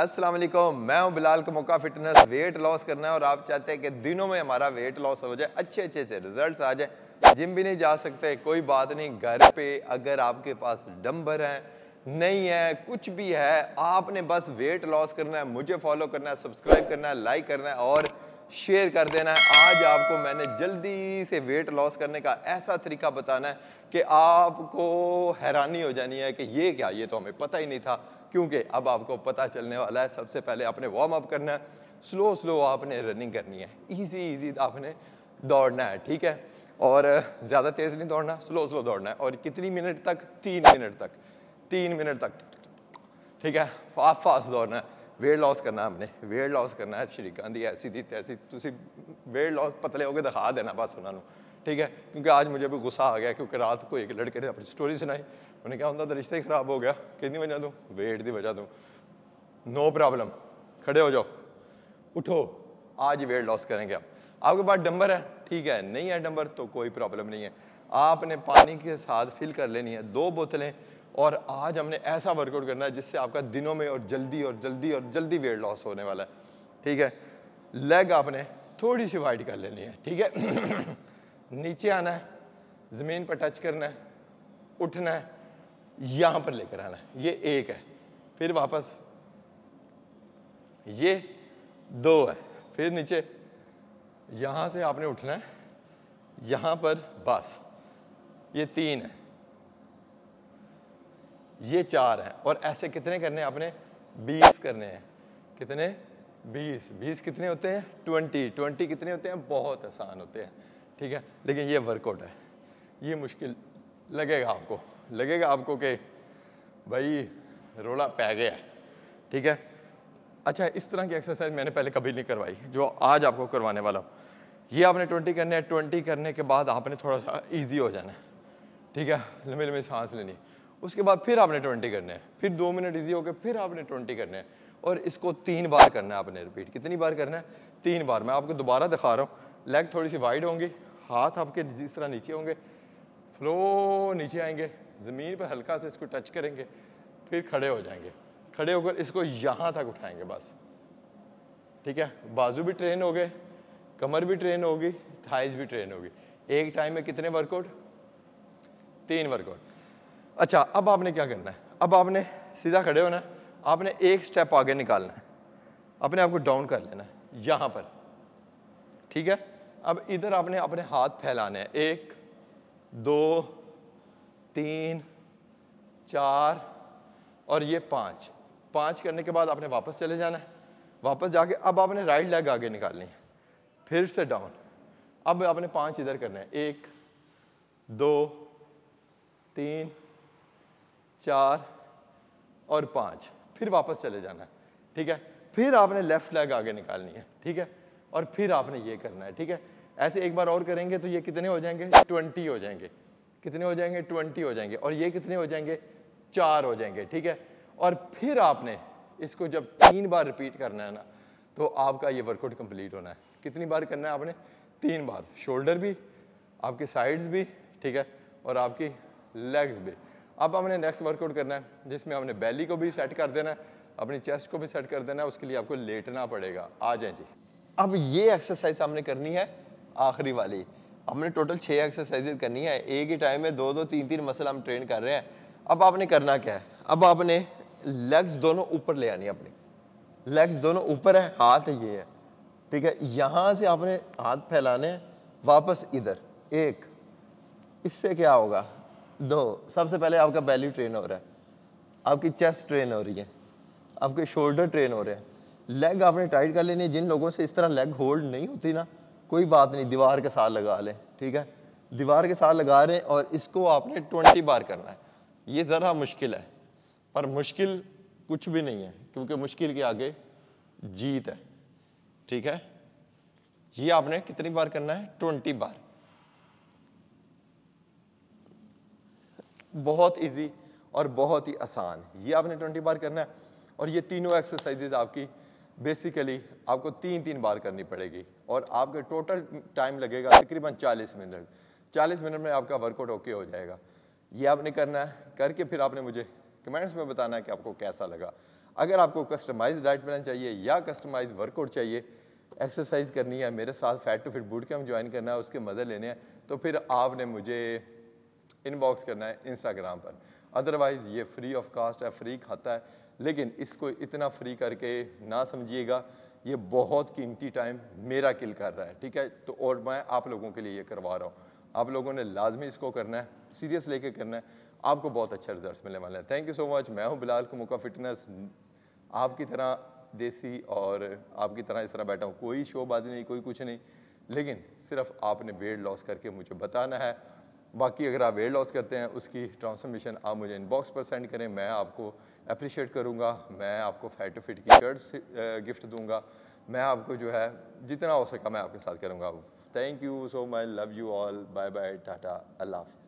अस्सलाम वालेकुम मैं हूं बिलाल का मौका फिटनेस वेट लॉस करना है और आप चाहते हैं कि दिनों में हमारा वेट लॉस हो जाए अच्छे अच्छे से रिजल्ट्स आ जाए जिम भी नहीं जा सकते कोई बात नहीं घर पे अगर आपके पास डम्बर हैं नहीं है कुछ भी है आपने बस वेट लॉस करना है मुझे फॉलो करना है सब्सक्राइब करना है लाइक करना है और शेयर कर देना है आज आपको मैंने जल्दी से वेट लॉस करने का ऐसा तरीका बताना है कि आपको हैरानी हो जानी है कि ये क्या ये तो हमें पता ही नहीं था क्योंकि अब आपको पता चलने वाला है सबसे पहले आपने वार्म अप करना है स्लो स्लो आपने रनिंग करनी है ईजी ईजी आपने दौड़ना है ठीक है और ज़्यादा तेज़ नहीं दौड़ना स्लो स्लो दौड़ना है और कितनी मिनट तक तीन मिनट तक तीन मिनट तक ठीक है फास्ट फास्ट दौड़ना है वेट लॉस करना हमने वेट लॉस करना है श्रीकांत गांधी ऐसी दी तैसी तुम वेट लॉस पतले हो गए दिखा देना बस उन्होंने ठीक है क्योंकि आज मुझे भी गुस्सा आ गया क्योंकि रात को एक लड़के ने अपनी स्टोरी सुनाई उन्हें क्या होता तो रिश्ते ही खराब हो गया कितनी वजह दूँ वेट की वजह दूँ नो प्रॉब्लम खड़े हो जाओ उठो आज ही वेट लॉस करेंगे आप आपके पास डंबर है ठीक है नहीं है डंबर तो कोई प्रॉब्लम नहीं है आपने पानी के साथ फिल कर लेनी है दो बोतलें और आज हमने ऐसा वर्कआउट करना है जिससे आपका दिनों में और जल्दी और जल्दी और जल्दी वेट लॉस होने वाला है ठीक है लेग आपने थोड़ी सी वाइड कर लेनी है ठीक है नीचे आना है ज़मीन पर टच करना है उठना है यहां पर लेकर आना है ये एक है फिर वापस ये दो है फिर नीचे यहां से आपने उठना है यहां पर बस ये तीन है ये चार है और ऐसे कितने करने आपने बीस करने हैं कितने बीस बीस कितने होते हैं ट्वेंटी ट्वेंटी कितने होते हैं बहुत आसान होते हैं ठीक है लेकिन ये वर्कआउट है ये मुश्किल लगेगा आपको लगेगा आपको कि भाई रोला पै गया ठीक है अच्छा इस तरह की एक्सरसाइज मैंने पहले कभी नहीं करवाई जो आज आपको करवाने वाला ये आपने ट्वेंटी करने है ट्वेंटी करने के बाद आपने थोड़ा सा ईजी हो जाना है ठीक है लंबी लंबी सांस लेनी उसके बाद फिर आपने ट्वेंटी करने हैं फिर दो मिनट ईजी होकर फिर आपने ट्वेंटी करने हैं और इसको तीन बार करना है आपने रिपीट कितनी बार करना है तीन बार मैं आपको दोबारा दिखा रहा हूँ लेग थोड़ी सी वाइड होंगी हाथ आपके जिस तरह नीचे होंगे फ्लो नीचे आएंगे ज़मीन पर हल्का से इसको टच करेंगे फिर खड़े हो जाएंगे खड़े होकर इसको यहाँ तक उठाएंगे बस ठीक है बाजू भी ट्रेन हो गए कमर भी ट्रेन होगी थाइज भी ट्रेन होगी एक टाइम में कितने वर्कआउट तीन वर्कआउट अच्छा अब आपने क्या करना है अब आपने सीधा खड़े होना है आपने एक स्टेप आगे निकालना है अपने आप को डाउन कर लेना है यहाँ पर ठीक है अब इधर आपने अपने हाथ फैलाने हैं एक दो तीन चार और ये पाँच पाँच करने के बाद आपने वापस चले जाना है वापस जाके अब आपने राइट लेग आगे निकालनी है फिर से डाउन अब आपने पाँच इधर करना है एक दो तीन चार और पाँच फिर वापस चले जाना है ठीक है फिर आपने लेफ़्ट लेग आगे निकालनी है ठीक है और फिर आपने ये करना है ठीक है ऐसे एक बार और करेंगे तो ये कितने हो जाएंगे ट्वेंटी हो जाएंगे कितने हो जाएंगे ट्वेंटी हो जाएंगे और ये कितने हो जाएंगे चार हो जाएंगे ठीक है और फिर आपने इसको जब तीन बार रिपीट करना है ना तो आपका ये वर्कआउट कंप्लीट होना है कितनी बार करना है आपने तीन बार शोल्डर भी आपके साइड्स भी ठीक है और आपकी लेग्स भी अब आपने नेक्स्ट वर्कआउट करना है जिसमें आपने बैली को भी सेट कर देना है अपनी चेस्ट को भी सेट कर देना है उसके लिए आपको लेटना पड़ेगा आ जाए जी अब ये एक्सरसाइज हमने करनी है आखिरी वाली हमने टोटल छः एक्सरसाइज करनी है एक ही टाइम में दो दो तीन तीन मसल हम ट्रेन कर रहे हैं अब आपने करना क्या है अब आपने लेग्स दोनों ऊपर ले आनी अपनी लेग्स दोनों ऊपर है हाथ ये है ठीक है यहाँ से आपने हाथ फैलाने वापस इधर एक इससे क्या होगा दो सबसे पहले आपका बैली ट्रेन हो रहा है आपकी चेस्ट ट्रेन हो रही है आपके शोल्डर ट्रेन हो रहे हैं लेग आपने टाइट कर लेनी है जिन लोगों से इस तरह लेग होल्ड नहीं होती ना कोई बात नहीं दीवार के साथ लगा लें ठीक है दीवार के साथ लगा रहे और इसको आपने ट्वेंटी बार करना है ये ज़रा मुश्किल है पर मुश्किल कुछ भी नहीं है क्योंकि मुश्किल के आगे जीत है ठीक है ये आपने कितनी बार करना है ट्वेंटी बार बहुत इजी और बहुत ही आसान ये आपने ट्वेंटी बार करना है और ये तीनों एक्सरसाइजेज आपकी बेसिकली आपको तीन तीन बार करनी पड़ेगी और आपके टोटल टाइम लगेगा तकरीबन 40 मिनट 40 मिनट में आपका वर्कआउट ओके हो जाएगा ये आपने करना है करके फिर आपने मुझे कमेंट्स में बताना है कि आपको कैसा लगा अगर आपको कस्टमाइज डाइट प्लान चाहिए या कस्टमाइज वर्कआउट चाहिए एक्सरसाइज करनी है मेरे साथ fat to fit boot camp join करना है उसके मज़े लेने हैं तो फिर आपने मुझे इनबॉक्स करना है इंस्टाग्राम पर अदरवाइज़ ये फ्री ऑफ कास्ट है फ्री खाता है लेकिन इसको इतना फ्री करके ना समझिएगा ये बहुत कीमती टाइम मेरा किल कर रहा है ठीक है तो और मैं आप लोगों के लिए ये करवा रहा हूँ आप लोगों ने लाजमी इसको करना है सीरियस लेके करना है आपको बहुत अच्छा रिजल्ट मिलने वाले हैं थैंक यू सो मच मैं हूँ बिलाल को मुका फिटनेस आपकी तरह देसी और आपकी तरह इस तरह बैठा हूँ कोई शोबाजी नहीं कोई कुछ नहीं लेकिन सिर्फ आपने वेट लॉस करके मुझे बताना है बाकी अगर आप वेट लॉस करते हैं उसकी ट्रांसफॉर्मेशन आप मुझे इनबॉक्स पर सेंड करें मैं आपको अप्रिशिएट करूँगा मैं आपको फैट टू फिट की शर्ट्स गिफ्ट दूँगा मैं आपको जो है जितना हो सका मैं आपके साथ करूँगा thank you so much love you all bye bye tata अल्लाह हाफिज़